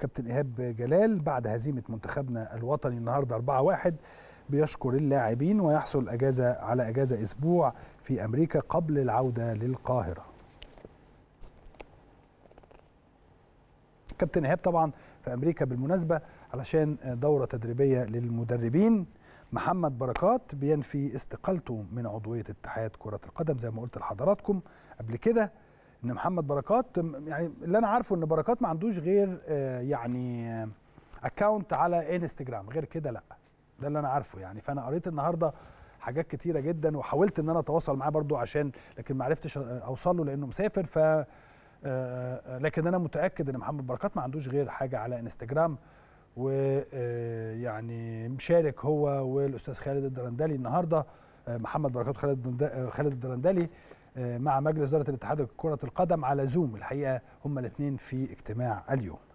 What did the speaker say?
كابتن ايهاب جلال بعد هزيمه منتخبنا الوطني النهارده 4-1 بيشكر اللاعبين ويحصل اجازه على اجازه اسبوع في امريكا قبل العوده للقاهره. كابتن ايهاب طبعا في امريكا بالمناسبه علشان دوره تدريبيه للمدربين محمد بركات بينفي استقالته من عضويه اتحاد كره القدم زي ما قلت لحضراتكم قبل كده ان محمد بركات يعني اللي انا عارفه ان بركات ما عندوش غير آه، يعني اكونت آه، على انستجرام غير كده لا ده اللي انا عارفه يعني فانا قريت النهارده حاجات كتيره جدا وحاولت ان انا اتواصل معاه برضو عشان لكن ما عرفتش اوصل له لانه مسافر ف آه، لكن انا متاكد ان محمد بركات ما عندوش غير حاجه على انستجرام ويعني مشارك هو والاستاذ خالد الدرندلي النهارده محمد بركات خالد خالد الدرندلي مع مجلس إدارة الاتحاد لكرة القدم على زوم الحقيقة هما الاثنين في اجتماع اليوم